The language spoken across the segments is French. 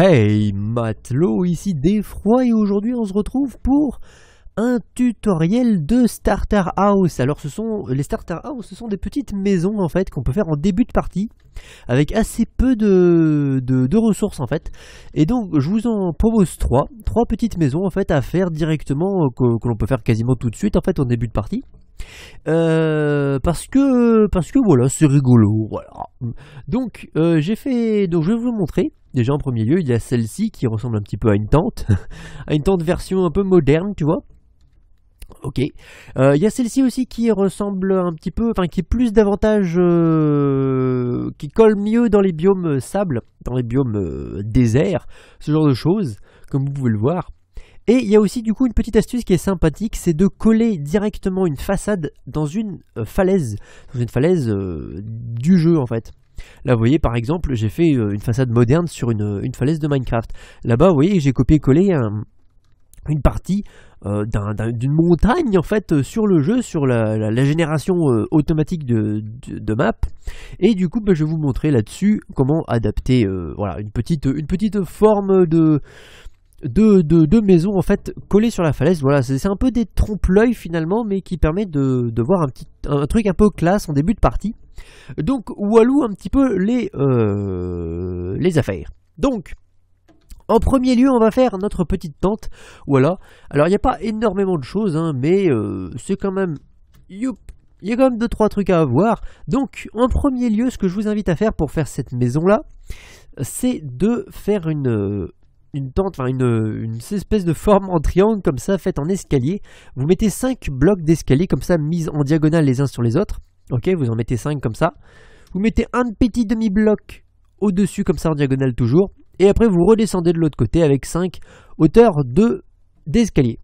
Hey matelot, ici Défroid et aujourd'hui on se retrouve pour un tutoriel de Starter House. Alors ce sont les Starter House, ce sont des petites maisons en fait qu'on peut faire en début de partie avec assez peu de, ressources en fait. Et donc je vous en propose trois, trois petites maisons en fait à faire directement euh, que, l'on peut faire quasiment tout de suite en fait en début de partie. Euh, parce que parce que voilà c'est rigolo donc euh, j'ai fait donc je vais vous montrer Déjà en premier lieu, il y a celle-ci qui ressemble un petit peu à une tente, à une tente version un peu moderne, tu vois. Ok. Euh, il y a celle-ci aussi qui ressemble un petit peu, enfin qui est plus davantage, euh, qui colle mieux dans les biomes sable, dans les biomes euh, désert, ce genre de choses, comme vous pouvez le voir. Et il y a aussi du coup une petite astuce qui est sympathique, c'est de coller directement une façade dans une falaise, dans une falaise du jeu en fait. Là, vous voyez, par exemple, j'ai fait euh, une façade moderne sur une, falaise de Minecraft. Là-bas, vous voyez, j'ai copié-collé une partie euh, d'une montagne en fait euh, sur le jeu, sur la, génération automatique de, map. Et du coup, bah, je vais vous montrer là-dessus comment adapter voilà, une, petite, une petite forme de, de, de, maison en fait collée sur la falaise. Voilà, c'est un peu des trompe-l'œil finalement, mais qui permet de, voir un, petit, un truc un peu classe en début de partie. Donc, Walou un petit peu les, euh, les affaires. Donc, en premier lieu, on va faire notre petite tente. Voilà. Alors, il n'y a pas énormément de choses, hein, mais euh, c'est quand même... Youp il y a quand même 2-3 trucs à avoir. Donc, en premier lieu, ce que je vous invite à faire pour faire cette maison-là, c'est de faire une, une tente, enfin une, une, espèce de forme en triangle comme ça, faite en escalier. Vous mettez 5 blocs d'escalier comme ça, mis en diagonale les uns sur les autres. Ok, vous en mettez 5 comme ça. Vous mettez un petit demi-bloc au-dessus comme ça en diagonale toujours. Et après vous redescendez de l'autre côté avec 5 hauteurs de d'escalier.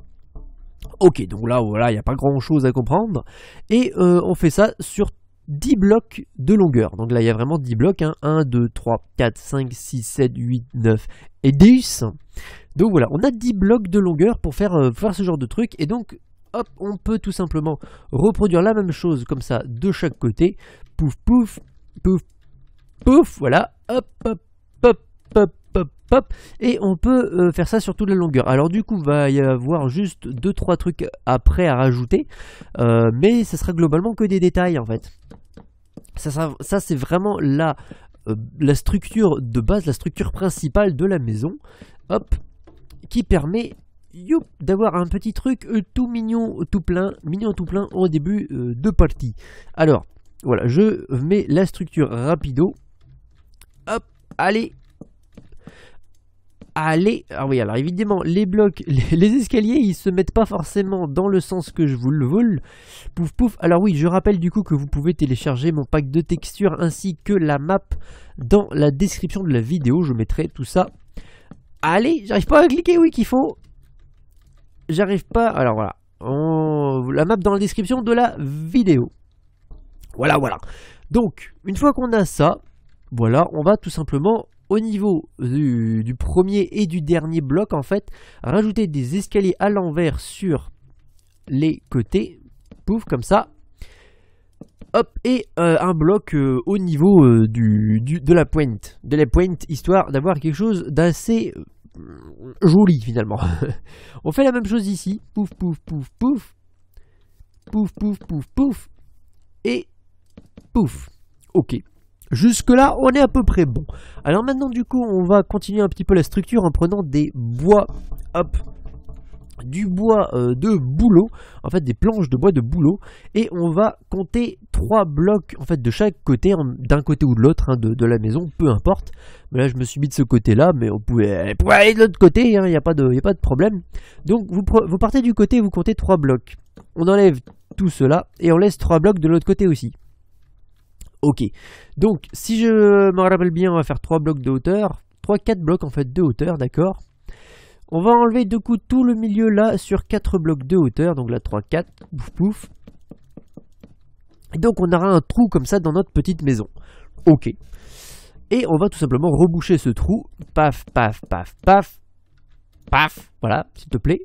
Ok, donc là, voilà, il n'y a pas grand-chose à comprendre. Et euh, on fait ça sur 10 blocs de longueur. Donc là, il y a vraiment 10 blocs. 1, 2, 3, 4, 5, 6, 7, 8, 9 et 10. Donc voilà, on a 10 blocs de longueur pour faire, euh, faire ce genre de truc. Et donc, hop, on peut tout simplement reproduire la même chose comme ça de chaque côté. Pouf, pouf, pouf, pouf, voilà, hop, hop, hop, hop, hop, et on peut euh, faire ça sur toute la longueur. Alors du coup, il va y avoir juste 2-3 trucs après à rajouter, euh, mais ça sera globalement que des détails en fait. Ça, ça, c'est vraiment la, euh, la structure de base, la structure principale de la maison, hop, qui permet d'avoir un petit truc euh, tout mignon, euh, tout plein, mignon, tout plein au début euh, de partie. Alors, voilà, je mets la structure rapido. Hop, allez, allez. Ah oui, alors évidemment, les blocs, les, escaliers, ils se mettent pas forcément dans le sens que je vous le vole. Pouf pouf. Alors oui, je rappelle du coup que vous pouvez télécharger mon pack de textures ainsi que la map dans la description de la vidéo. Je mettrai tout ça. Allez, j'arrive pas à cliquer, oui, qu'il faut j'arrive pas. Alors voilà, la map dans la description de la vidéo. Voilà, voilà. Donc, une fois qu'on a ça, voilà, on va tout simplement au niveau du, premier et du dernier bloc, en fait, rajouter des escaliers à l'envers sur les côtés. Pouf, comme ça. Hop, et euh, un bloc euh, au niveau euh, de la pointe. De la pointe, histoire d'avoir quelque chose d'assez joli finalement. on fait la même chose ici. Pouf, pouf, pouf, pouf. Pouf, pouf, pouf, pouf. Et pouf. Ok. Jusque-là, on est à peu près bon. Alors maintenant, du coup, on va continuer un petit peu la structure en prenant des bois. Hop, du bois euh, de bouleau, en fait des planches de bois de bouleau. et on va compter trois blocs en fait de chaque côté, d'un côté ou de l'autre hein, de, la maison, peu importe. Mais là je me suis mis de ce côté-là, mais on pouvait, aller de l'autre côté, il hein, n'y a, pas de, problème. Donc vous, partez du côté, vous comptez trois blocs. On enlève tout cela et on laisse trois blocs de l'autre côté aussi. Ok, donc si je me rappelle bien, on va faire trois blocs de hauteur, 3-4 blocs en fait de hauteur, d'accord on va enlever de coup tout le milieu là sur 4 blocs de hauteur, donc là 3, 4, pouf pouf. Et donc on aura un trou comme ça dans notre petite maison. Ok. Et on va tout simplement reboucher ce trou. Paf, paf, paf, paf. Paf, voilà, s'il te plaît.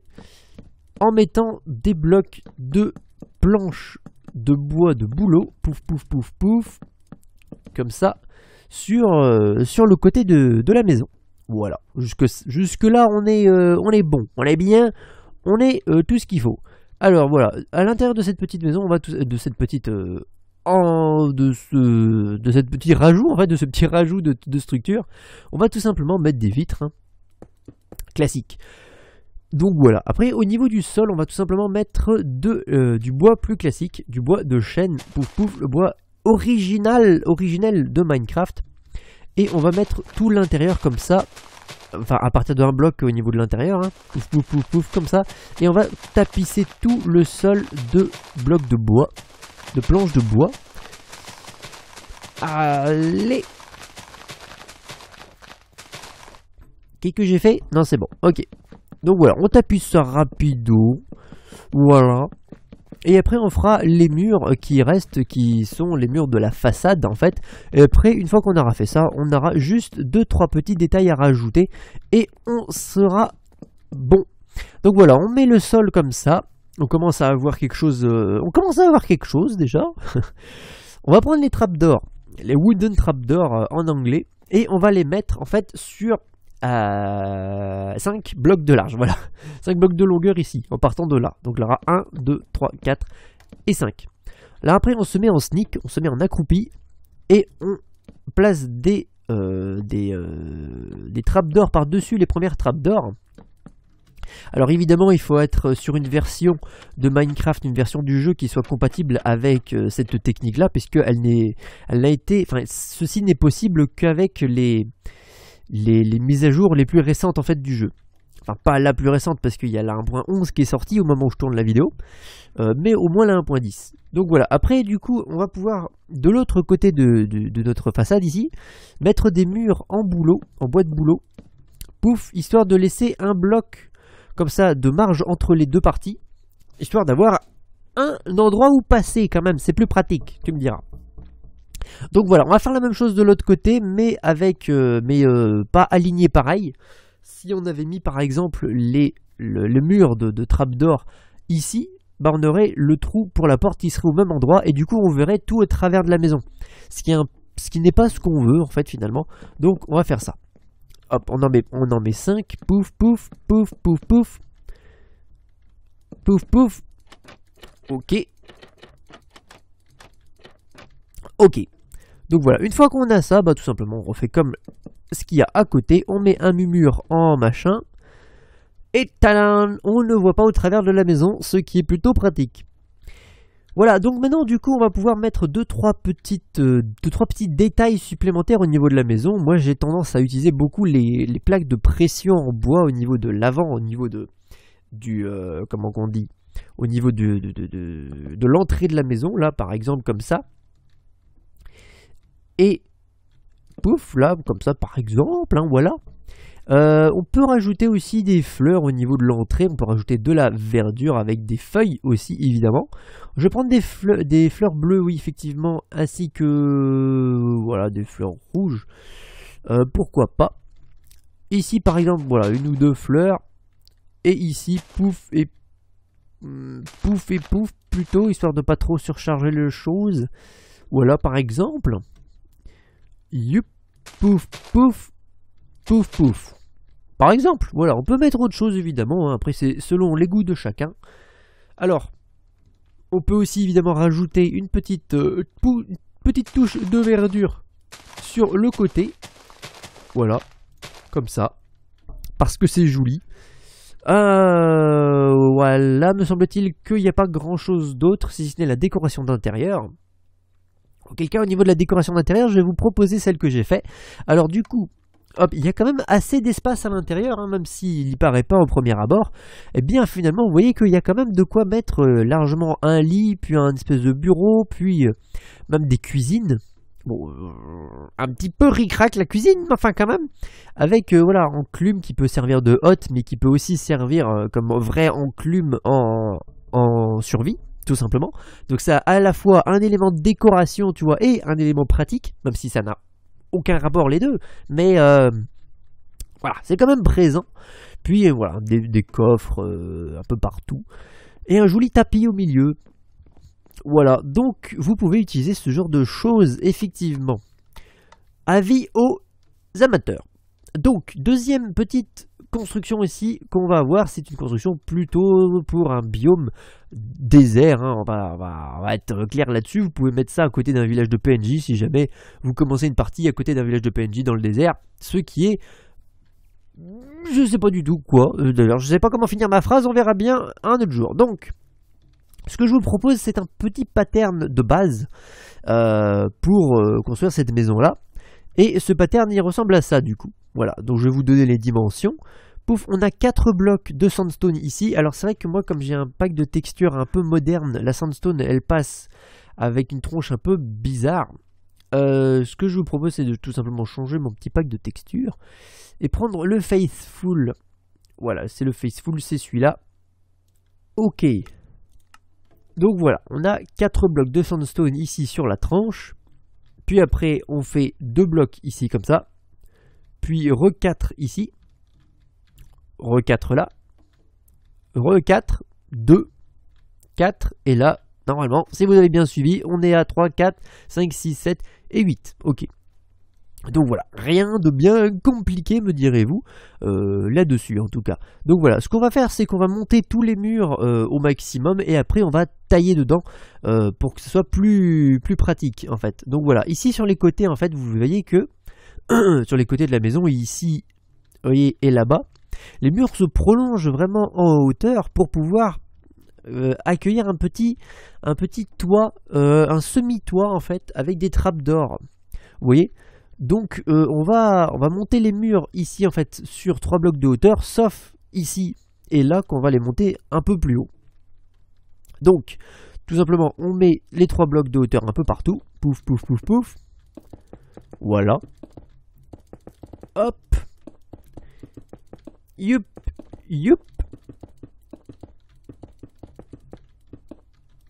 En mettant des blocs de planches de bois de boulot. Pouf, pouf, pouf, pouf. Comme ça. Sur, euh, sur le côté de la maison. Voilà. Jusque, jusque là, on est, euh, on est bon, on est bien, on est euh, tout ce qu'il faut. Alors voilà, à l'intérieur de cette petite maison, on va de cette petite euh, en, de ce de cette petit rajout en fait, de ce petit rajout de, structure, on va tout simplement mettre des vitres hein. classiques. Donc voilà. Après, au niveau du sol, on va tout simplement mettre du bois plus classique, du bois de chêne, pouf le bois original, originel de Minecraft. Et on va mettre tout l'intérieur comme ça. Enfin, à partir d'un bloc au niveau de l'intérieur. Hein. Pouf, pouf, pouf, pouf, comme ça. Et on va tapisser tout le sol de blocs de bois. De planches de bois. Allez Qu'est-ce que j'ai fait Non, c'est bon. Ok. Donc voilà, on tapisse ça rapido. Voilà. Et après, on fera les murs qui restent, qui sont les murs de la façade en fait. Et après, une fois qu'on aura fait ça, on aura juste deux trois petits détails à rajouter et on sera bon. Donc voilà, on met le sol comme ça. On commence à avoir quelque chose. Euh, on commence à avoir quelque chose déjà. on va prendre les trappes d'or, les wooden trappes d'or euh, en anglais, et on va les mettre en fait sur 5 euh, blocs de large, voilà. 5 blocs de longueur ici, en partant de là. Donc là, 1, 2, 3, 4 et 5. Là, après, on se met en sneak, on se met en accroupi, et on place euh, des, euh, des, trappes d'or par-dessus les premières trappes d'or. Alors évidemment, il faut être sur une version de Minecraft, une version du jeu qui soit compatible avec euh, cette technique-là, puisque elle n'est, elle a été, enfin, ceci n'est possible qu'avec les, les, mises à jour les plus récentes en fait du jeu. Enfin pas la plus récente parce qu'il y a la 1.11 qui est sortie au moment où je tourne la vidéo, euh, mais au moins la 1.10. Donc voilà, après du coup on va pouvoir de l'autre côté de, de, de, notre façade ici, mettre des murs en boulot, en bois de boulot, pouf, histoire de laisser un bloc comme ça de marge entre les deux parties, histoire d'avoir un endroit où passer quand même, c'est plus pratique, tu me diras. Donc voilà, on va faire la même chose de l'autre côté, mais avec, euh, mais euh, pas aligné pareil. Si on avait mis par exemple les, le, mur de, trappe d'or ici, bah on aurait le trou pour la porte qui serait au même endroit, et du coup on verrait tout au travers de la maison. Ce qui, n'est pas ce qu'on veut en fait finalement. Donc on va faire ça. Hop, on en met, on en met 5. Pouf, pouf, pouf, pouf, pouf. Pouf, pouf. Ok. Ok. Donc voilà, une fois qu'on a ça, bah, tout simplement on refait comme ce qu'il y a à côté, on met un murmure en machin, et talan, on ne voit pas au travers de la maison, ce qui est plutôt pratique. Voilà, donc maintenant du coup on va pouvoir mettre 2-3 euh, trois petits détails supplémentaires au niveau de la maison. Moi j'ai tendance à utiliser beaucoup les, plaques de pression en bois au niveau de l'avant, au niveau de du euh, comment qu'on dit au niveau de, de, de, de l'entrée de la maison, là par exemple comme ça. Et pouf, là, comme ça par exemple, hein, voilà. Euh, on peut rajouter aussi des fleurs au niveau de l'entrée, on peut rajouter de la verdure avec des feuilles aussi évidemment. Je vais prendre des, fleurs, des fleurs bleues, oui effectivement, ainsi que voilà des fleurs rouges. Euh, pourquoi pas Ici par exemple, voilà, une ou deux fleurs. Et ici, pouf et hmm, pouf et pouf plutôt, histoire de pas trop surcharger les choses. Voilà par exemple. Youp, pouf, pouf, pouf, pouf. Par exemple, voilà, on peut mettre autre chose évidemment, hein. après c'est selon les goûts de chacun. Alors, on peut aussi évidemment rajouter une petite, euh, petite touche de verdure sur le côté. Voilà, comme ça, parce que c'est joli. Euh, voilà, me semble-t-il qu'il n'y a pas grand-chose d'autre, si ce n'est la décoration d'intérieur. Auquel cas, au niveau de la décoration d'intérieur, je vais vous proposer celle que j'ai fait. Alors du coup, hop, il y a quand même assez d'espace à l'intérieur, hein, même s'il n'y paraît pas au premier abord. Eh bien, finalement, vous voyez qu'il y a quand même de quoi mettre euh, largement un lit, puis un espèce de bureau, puis euh, même des cuisines. Bon, euh, un petit peu ricrac la cuisine, mais enfin quand même, avec voilà, voilà enclume qui peut servir de hotte, mais qui peut aussi servir comme vrai enclume en, en survie tout simplement. Donc ça a à la fois un élément de décoration, tu vois, et un élément pratique, même si ça n'a aucun rapport les deux. Mais euh, voilà, c'est quand même présent. Puis voilà, des, coffres euh, un peu partout. Et un joli tapis au milieu. Voilà, donc vous pouvez utiliser ce genre de choses, effectivement. Avis aux amateurs. Donc, deuxième petite construction ici qu'on va avoir, c'est une construction plutôt pour un biome désert. Hein. On, va, être clair là-dessus. Vous pouvez mettre ça à côté d'un village de PNJ si jamais vous commencez une partie à côté d'un village de PNJ dans le désert. Ce qui est je sais pas du tout quoi. Euh, d'ailleurs, je sais pas comment finir ma phrase, on verra bien un autre jour. Donc, ce que je vous propose, c'est un petit pattern de base euh, pour euh, construire cette maison-là. Et ce pattern, il ressemble à ça du coup. Voilà, donc je vais vous donner les dimensions. Pouf, on a 4 blocs de sandstone ici. Alors c'est vrai que moi, comme j'ai un pack de texture un peu moderne, la sandstone, elle passe avec une tronche un peu bizarre. Euh, ce que je vous propose, c'est de tout simplement changer mon petit pack de texture et prendre le Faithful. Voilà, c'est le Faithful, c'est celui-là. Ok. Donc voilà, on a 4 blocs de sandstone ici sur la tranche. Puis après, on fait 2 blocs ici comme ça puis Re4 ici, Re4 là, Re4, 2, 4, et là, normalement, si vous avez bien suivi, on est à 3, 4, 5, 6, 7 et 8. Ok. Donc voilà, rien de bien compliqué me direz-vous, euh, là-dessus en tout cas. Donc voilà, ce qu'on va faire c'est qu'on va monter tous les murs euh, au maximum et après on va tailler dedans euh, pour que ce soit plus, plus pratique en fait. Donc voilà, ici sur les côtés en fait vous voyez que sur les côtés de la maison, ici voyez, et là-bas, les murs se prolongent vraiment en hauteur pour pouvoir euh, accueillir un petit, un petit toit, euh, un semi-toit en fait, avec des trappes d'or. Vous voyez Donc euh, on, va, on va monter les murs ici en fait sur trois blocs de hauteur, sauf ici et là qu'on va les monter un peu plus haut. Donc, tout simplement, on met les trois blocs de hauteur un peu partout. Pouf, pouf, pouf, pouf. Voilà. Hop. Youp. Youp.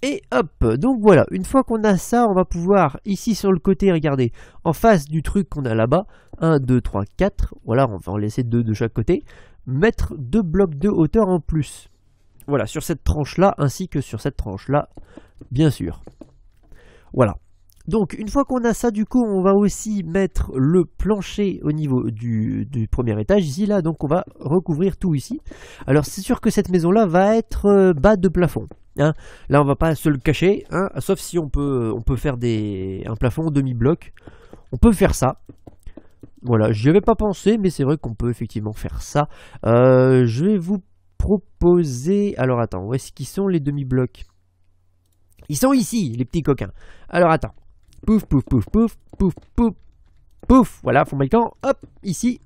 Et hop, donc voilà, une fois qu'on a ça, on va pouvoir, ici sur le côté, regardez, en face du truc qu'on a là-bas, 1, 2, 3, 4, voilà, on va en laisser deux de chaque côté, mettre deux blocs de hauteur en plus. Voilà, sur cette tranche-là, ainsi que sur cette tranche-là, bien sûr. Voilà. Donc une fois qu'on a ça, du coup, on va aussi mettre le plancher au niveau du, premier étage ici, là, donc on va recouvrir tout ici. Alors c'est sûr que cette maison-là va être euh, bas de plafond. Hein. Là, on va pas se le cacher, hein, sauf si on peut, on peut faire des, un plafond demi-bloc. On peut faire ça, voilà, j'y avais pas pensé, mais c'est vrai qu'on peut effectivement faire ça. Euh, je vais vous proposer... Alors attends, où est-ce qu'ils sont les demi-blocs Ils sont ici, les petits coquins. Alors attends, Pouf, pouf, pouf, pouf, pouf, pouf, pouf. Voilà, fond temps. Hop, ici.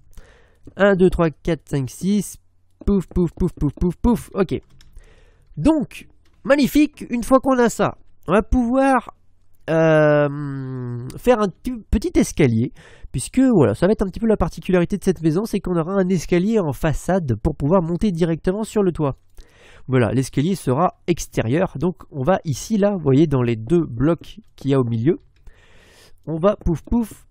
1, 2, 3, 4, 5, 6. Pouf, pouf, pouf, pouf, pouf, pouf. Ok. Donc, magnifique, une fois qu'on a ça, on va pouvoir euh, faire un petit escalier, puisque voilà, ça va être un petit peu la particularité de cette maison, c'est qu'on aura un escalier en façade pour pouvoir monter directement sur le toit. Voilà, l'escalier sera extérieur, donc on va ici, là, vous voyez, dans les deux blocs qu'il y a au milieu, on va pouf pouf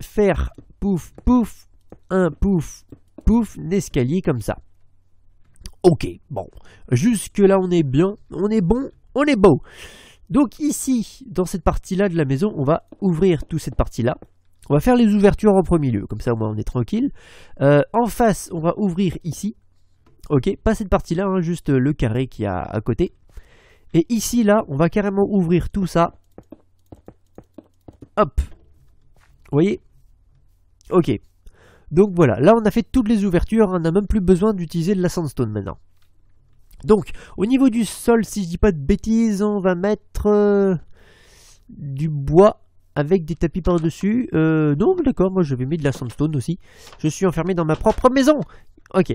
faire pouf pouf un pouf pouf escalier, comme ça. Ok, bon, jusque là on est bien, on est bon, on est beau. Donc ici, dans cette partie-là de la maison, on va ouvrir toute cette partie-là. On va faire les ouvertures en premier lieu, comme ça on est tranquille. Euh, en face, on va ouvrir ici. Ok, pas cette partie-là, hein, juste le carré qui a à côté. Et ici, là, on va carrément ouvrir tout ça Hop. Vous voyez Ok. Donc voilà, là on a fait toutes les ouvertures, on n'a même plus besoin d'utiliser de la sandstone maintenant. Donc, au niveau du sol, si je dis pas de bêtises, on va mettre euh, du bois avec des tapis par-dessus. Euh, non, d'accord, moi je vais mettre de la sandstone aussi. Je suis enfermé dans ma propre maison. Ok,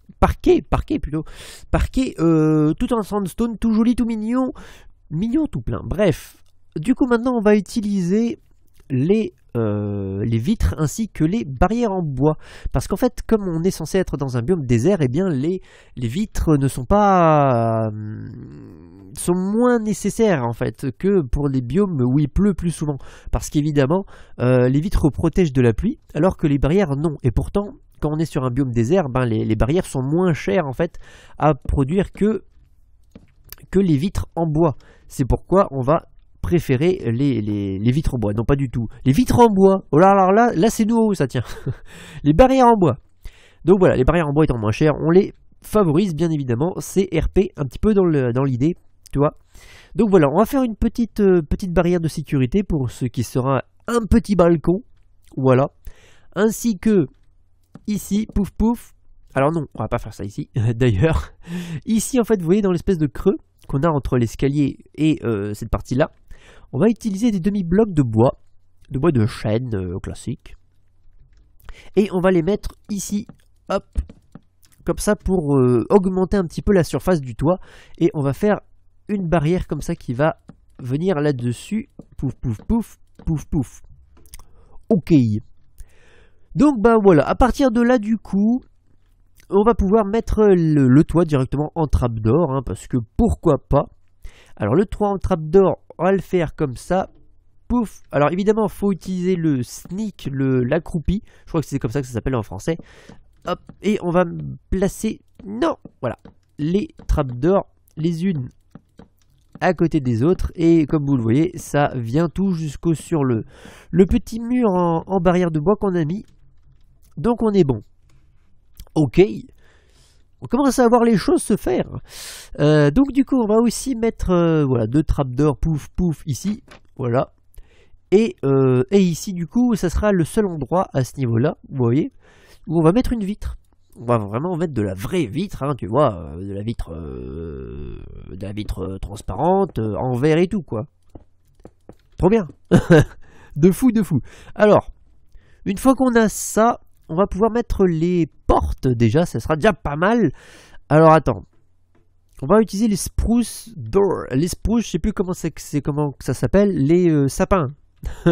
parquet, parquet plutôt, parquet euh, tout en sandstone, tout joli, tout mignon, mignon tout plein. Bref, du coup maintenant on va utiliser les euh, les vitres ainsi que les barrières en bois. Parce qu'en fait, comme on est censé être dans un biome désert, et eh bien les, les vitres ne sont pas euh, sont moins nécessaires en fait que pour les biomes où il pleut plus souvent. Parce qu'évidemment, les vitres protègent de la pluie, alors que les barrières non. Et pourtant, quand on est sur un biome désert, ben, les, barrières sont moins chères en fait à produire que, que les vitres en bois. C'est pourquoi on va préférer les, vitres en bois. Non, pas du tout. Les vitres en bois. Oh là là là, là c'est nouveau ça tient. les barrières en bois. Donc voilà, les barrières en bois étant moins chères, on les favorise bien évidemment. C'est RP un petit peu dans l'idée, dans tu vois. Donc voilà, on va faire une petite, euh, petite barrière de sécurité pour ce qui sera un petit balcon. Voilà. Ainsi que ici, pouf pouf. Alors non, on va pas faire ça ici, d'ailleurs. Ici, en fait, vous voyez dans l'espèce de creux qu'on a entre l'escalier et euh, cette partie-là, on va utiliser des demi-blocs de bois, de bois de chêne euh, classique. Et on va les mettre ici, hop, comme ça pour euh, augmenter un petit peu la surface du toit. Et on va faire une barrière comme ça qui va venir là-dessus. Pouf, pouf, pouf, pouf, pouf. Ok. Donc ben voilà, à partir de là du coup, on va pouvoir mettre le, toit directement en trappe d'or, hein, parce que pourquoi pas. Alors le toit en trappe d'or, on va le faire comme ça. Pouf Alors évidemment, faut utiliser le sneak, le l'accroupi. Je crois que c'est comme ça que ça s'appelle en français. Hop, et on va placer, non, voilà, les trappes d'or, les unes à côté des autres et comme vous le voyez ça vient tout jusqu'au sur le, le petit mur en barrière de bois qu'on a mis donc on est bon. Ok. On commence à voir les choses se faire. Euh, donc du coup, on va aussi mettre euh, voilà, deux trapdoors, pouf, pouf, ici. Voilà. Euh, et, ici, du coup, ça sera le seul endroit à ce niveau-là, vous voyez, où on va mettre une vitre. On va vraiment mettre de la vraie vitre, hein, tu vois, de la vitre, de la vitre transparente, en verre et tout, quoi. Trop bien. de fou, de fou. Alors, une fois qu'on a ça, on va pouvoir mettre les portes déjà, ça sera déjà pas mal. Alors attends. On va utiliser les spruce d'or Les spruce, je sais plus comment, c'est, comment ça s'appelle, les euh, sapins.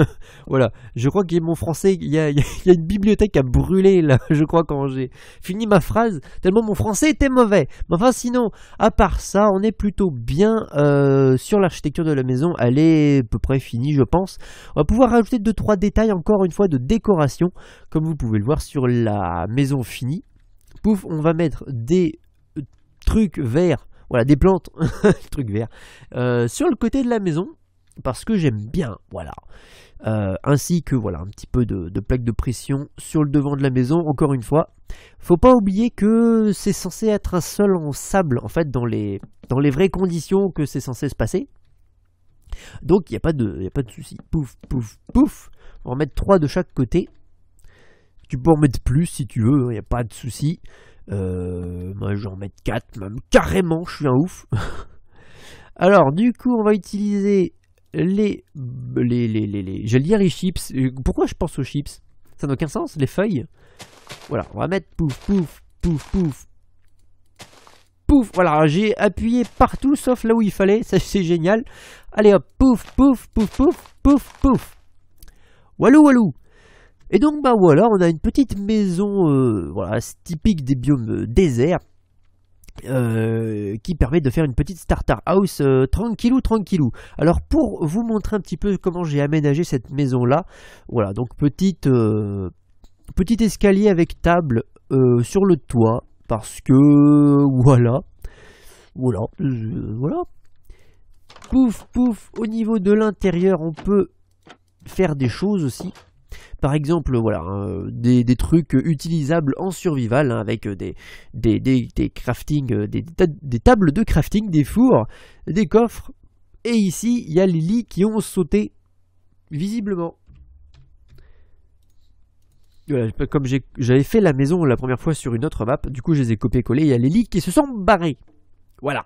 voilà, je crois que mon français, il y, a, une bibliothèque à brûler là, je crois, quand j'ai fini ma phrase, tellement mon français était mauvais. Mais enfin, sinon, à part ça, on est plutôt bien euh, sur l'architecture de la maison, elle est à peu près finie, je pense. On va pouvoir rajouter 2-3 détails encore une fois de décoration, comme vous pouvez le voir sur la maison finie. Pouf, on va mettre des euh, trucs verts, voilà, des plantes, trucs verts, euh, sur le côté de la maison parce que j'aime bien, voilà. Euh, ainsi que voilà un petit peu de, de, plaque de pression sur le devant de la maison. Encore une fois, faut pas oublier que c'est censé être un sol en sable en fait dans les dans les vraies conditions que c'est censé se passer. Donc il n'y a pas de y a pas de souci. Pouf pouf pouf. On va en mettre trois de chaque côté. Tu peux en mettre plus si tu veux, il hein, n'y a pas de souci. Euh, moi en mettre 4, même carrément, je suis un ouf. Alors du coup on va utiliser les, les, les, les, les j'allais dire les chips. Euh, pourquoi je pense aux chips Ça n'a aucun sens, les feuilles. Voilà, on va mettre pouf, pouf, pouf, pouf. Pouf, voilà, j'ai appuyé partout sauf là où il fallait, ça c'est génial. Allez hop, pouf, pouf, pouf, pouf, pouf, pouf. Walou, walou. Et donc bah voilà, on a une petite maison, euh, voilà, typique des biomes euh, déserts. Euh, qui permet de faire une petite starter house euh, tranquillou tranquillou. Alors pour vous montrer un petit peu comment j'ai aménagé cette maison là, voilà donc petite euh, petit escalier avec table sur le toit parce que voilà voilà voilà pouf pouf au niveau de l'intérieur on peut faire des choses aussi par exemple, voilà, hein, des, trucs utilisables en survival hein, avec des, des, des, crafting, euh, des, tables de crafting, des fours, des coffres. Et ici, il y a les lits qui ont sauté, visiblement. comme j'avais fait la maison la première fois sur une autre map, du coup je les ai copié collés, il y a les lits qui se sont barrés. Voilà.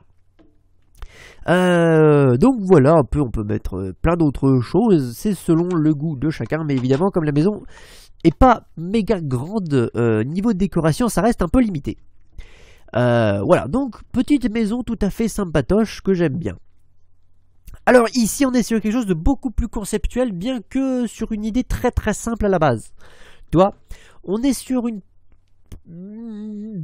Euh, donc voilà, un peu, on peut mettre euh, plein d'autres choses, c'est selon le goût de chacun, mais évidemment, comme la maison est pas méga grande, euh, niveau de décoration, ça reste un peu limité. voilà, donc petite maison tout à fait sympatoche que j'aime bien. Alors ici, on est sur quelque chose de beaucoup plus conceptuel, bien que sur une idée très très simple à la base. Tu vois, on est sur une hmm,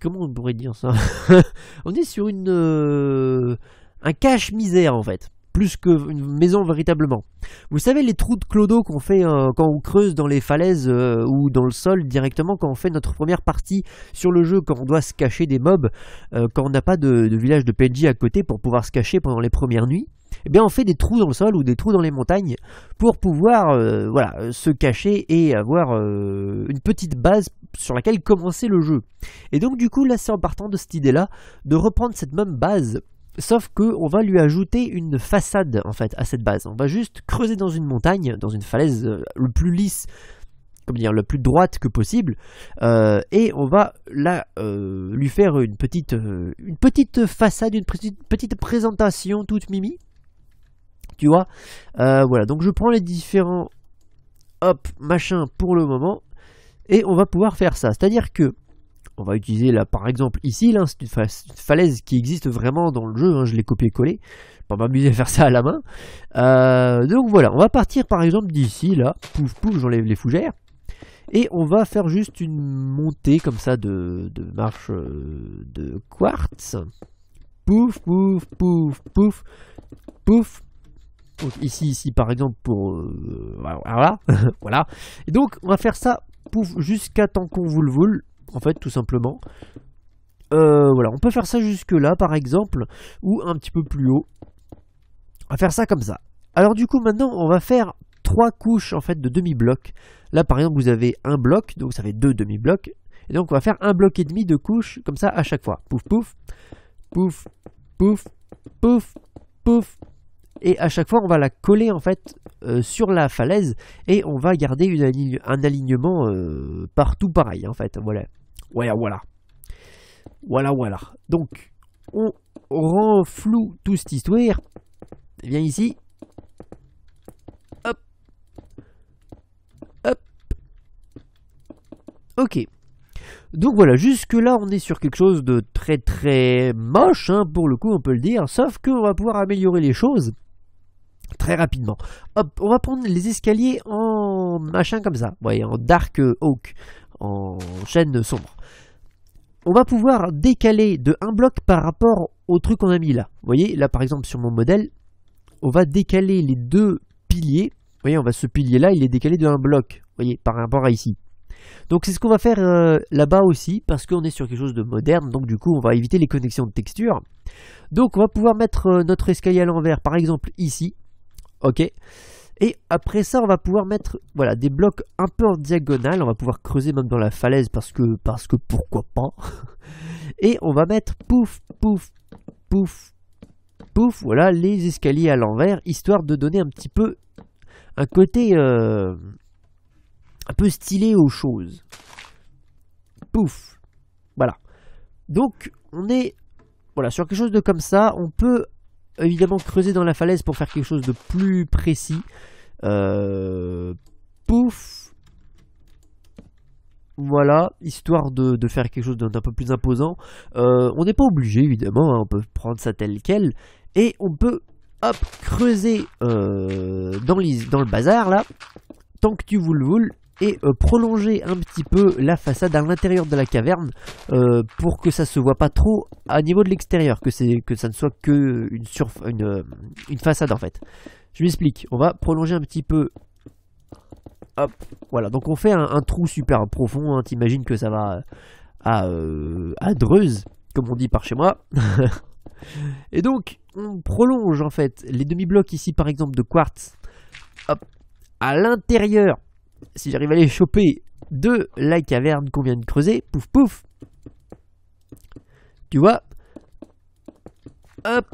comment on pourrait dire ça On est sur une euh, un cache misère en fait, plus qu'une maison véritablement. Vous savez les trous de clodo qu'on fait euh, quand on creuse dans les falaises euh, ou dans le sol directement quand on fait notre première partie sur le jeu, quand on doit se cacher des mobs, quand on n'a pas de, de, village de PNJ à côté pour pouvoir se cacher pendant les premières nuits. Et eh bien on fait des trous dans le sol ou des trous dans les montagnes pour pouvoir euh, voilà, euh, se cacher et avoir euh, une petite base sur laquelle commencer le jeu. Et donc du coup là c'est en partant de cette idée-là de reprendre cette même base Sauf qu'on va lui ajouter une façade en fait à cette base. On va juste creuser dans une montagne, dans une falaise le plus lisse, comme dire, le plus droite que possible, et on va là lui faire une petite, une petite façade, une petite, petite présentation toute mimi, tu vois euh, Voilà, donc je prends les différents hop, machin pour le moment. Et on va pouvoir faire ça. C'est-à-dire que on va utiliser là par exemple ici, là, c'est une, falaise qui existe vraiment dans le jeu, hein, je l'ai copié-collé, pas m'amuser à faire ça à la main. Euh, donc voilà, on va partir par exemple d'ici, là, pouf pouf, j'enlève les fougères, et on va faire juste une montée comme ça de, marche euh, de quartz. Pouf pouf pouf pouf pouf ici, ici par exemple pour... voilà. Euh, voilà. Et donc on va faire ça pouf, jusqu'à tant qu'on vous le voule, en fait tout simplement. Euh, voilà, on peut faire ça jusque là par exemple, ou un petit peu plus haut. On va faire ça comme ça. Alors du coup maintenant on va faire trois couches en fait de demi-blocs. Là par exemple vous avez un bloc, donc ça fait deux demi-blocs. Et donc on va faire un bloc et demi de couches comme ça à chaque fois. Pouf pouf, pouf, pouf, pouf, pouf, et à chaque fois on va la coller en fait euh, sur la falaise et on va garder un alignement euh, partout pareil en fait voilà voilà voilà voilà voilà donc on rend flou tout cette histoire viens ici hop hop ok donc voilà, jusque-là, on est sur quelque chose de très très moche, hein, pour le coup, on peut le dire, sauf qu'on va pouvoir améliorer les choses très rapidement. Hop, on va prendre les escaliers en machin comme ça, voyez, en Dark euh, oak. en chaîne sombre. On va pouvoir décaler de un bloc par rapport au truc qu'on a mis là. Vous voyez, là par exemple sur mon modèle, on va décaler les deux piliers. Vous voyez, on va ce pilier là, il est décalé de un bloc, vous voyez, par rapport à ici. Donc c'est ce qu'on va faire euh, là-bas aussi, parce qu'on est sur quelque chose de moderne, donc du coup on va éviter les connexions de texture. Donc on va pouvoir mettre euh, notre escalier à l'envers, par exemple ici, Ok et après ça, on va pouvoir mettre voilà, des blocs un peu en diagonale. On va pouvoir creuser même dans la falaise parce que, parce que pourquoi pas. Et on va mettre pouf, pouf, pouf, pouf, voilà, les escaliers à l'envers, histoire de donner un petit peu un côté euh, un peu stylé aux choses. Pouf. Voilà. Donc, on est voilà, sur quelque chose de comme ça. On peut évidemment creuser dans la falaise pour faire quelque chose de plus précis. Euh, pouf voilà, histoire de, de, faire quelque chose d'un peu plus imposant. Euh, on n'est pas obligé, évidemment, hein, on peut prendre ça tel quel. Et on peut, hop, creuser euh, dans, dans le bazar, là, tant que tu vous le voules, et euh, prolonger un petit peu la façade à l'intérieur de la caverne euh, pour que ça se voit pas trop à niveau de l'extérieur, que, que ça ne soit que une, euh, une, façade en fait. Je m'explique, on va prolonger un petit peu Hop, voilà, donc on fait un, trou super profond, hein. t'imagines que ça va à, euh, à Dreuse, comme on dit par chez moi. et donc, on prolonge en fait les demi-blocs ici par exemple de quartz, hop, à l'intérieur si j'arrive à les choper de la caverne qu'on vient de creuser, pouf pouf, tu vois, hop,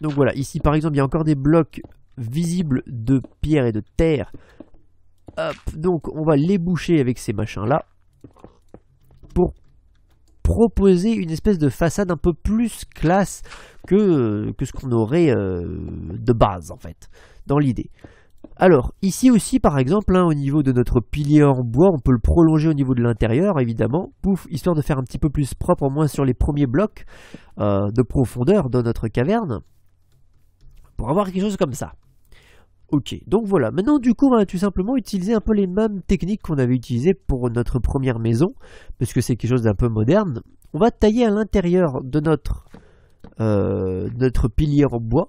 donc voilà, ici par exemple, il y a encore des blocs visibles de pierre et de terre, hop, donc on va les boucher avec ces machins-là, pour proposer une espèce de façade un peu plus classe que, ce qu'on aurait euh, de base en fait, dans l'idée. Alors, ici aussi, par exemple, hein, au niveau de notre pilier en bois, on peut le prolonger au niveau de l'intérieur, évidemment, pouf, histoire de faire un petit peu plus propre, au moins sur les premiers blocs euh, de profondeur dans notre caverne, pour avoir quelque chose comme ça. Ok, donc voilà. Maintenant, du coup, on va tout simplement utiliser un peu les mêmes techniques qu'on avait utilisées pour notre première maison, parce que c'est quelque chose d'un peu moderne. On va tailler à l'intérieur de notre, euh, notre pilier en bois,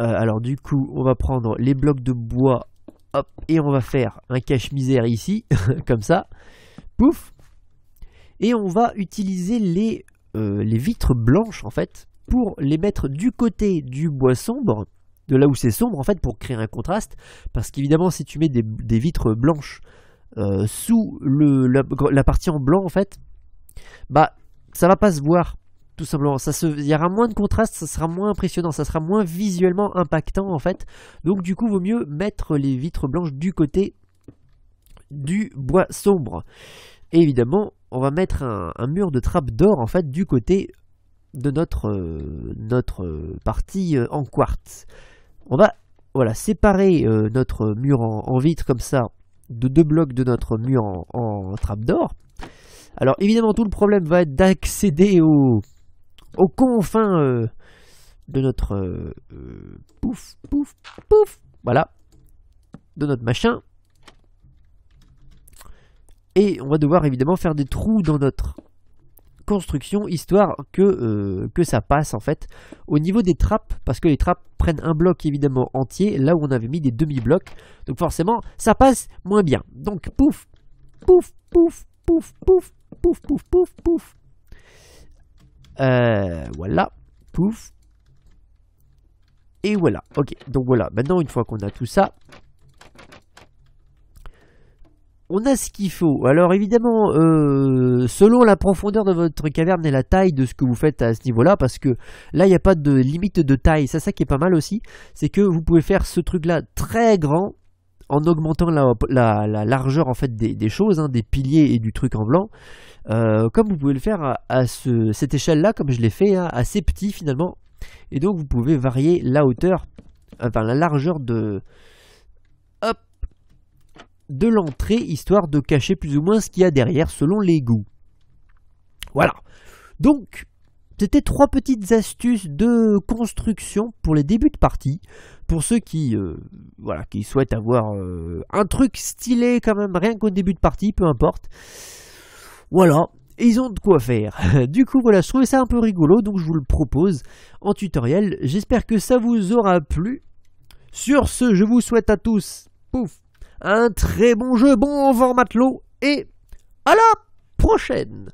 euh, alors du coup, on va prendre les blocs de bois, et on va faire un cache-misère ici, comme ça. Pouf Et on va utiliser les, euh, les vitres blanches, en fait, pour les mettre du côté du bois sombre, de là où c'est sombre en fait pour créer un contraste, parce qu'évidemment si tu mets des, vitres blanches euh, sous le, la, la, partie en blanc en fait, bah ça va pas se voir tout simplement. Ça il y aura moins de contraste, ça sera moins impressionnant, ça sera moins visuellement impactant en fait. Donc du coup, vaut mieux mettre les vitres blanches du côté du bois sombre. Et évidemment, on va mettre un, mur de trappe d'or en fait du côté de notre, euh, notre euh, partie euh, en quartz. On va voilà, séparer notre mur en, vitre comme ça de deux blocs de notre mur en, en trappe d'or. Alors évidemment tout le problème va être d'accéder au, au confins de notre pouf, pouf, pouf, voilà, de notre machin. Et on va devoir évidemment faire des trous dans notre construction, histoire que, que ça passe en fait. Au niveau des trappes, parce que les trappes prennent un bloc évidemment entier, là où on avait mis des demi-blocs, donc forcément ça passe moins bien. Donc pouf, pouf, pouf, pouf, pouf, pouf, pouf, pouf, pouf, euh, voilà. Pouf. Et voilà. Ok. Donc voilà. Maintenant, une fois qu'on a tout ça, on a ce qu'il faut. Alors évidemment, euh, selon la profondeur de votre caverne et la taille de ce que vous faites à ce niveau-là, parce que là, il n'y a pas de limite de taille. C'est ça qui est pas mal aussi. C'est que vous pouvez faire ce truc-là très grand en augmentant la, largeur en fait des, choses, hein, des piliers et du truc en blanc, euh, comme vous pouvez le faire à, cette échelle-là, comme je l'ai fait, hein, assez petit finalement. Et donc vous pouvez varier la hauteur, enfin la largeur de, hop, de l'entrée, histoire de cacher plus ou moins ce qu'il y a derrière selon les goûts. Voilà. Donc c'était trois petites astuces de construction pour les débuts de partie, pour ceux qui, euh, voilà, qui souhaitent avoir euh, un truc stylé quand même, rien qu'au début de partie, peu importe. Voilà, ils ont de quoi faire. Du coup, voilà, je trouvais ça un peu rigolo, donc je vous le propose en tutoriel. J'espère que ça vous aura plu. Sur ce, je vous souhaite à tous, pouf, un très bon jeu, bon vent matelot, et à la prochaine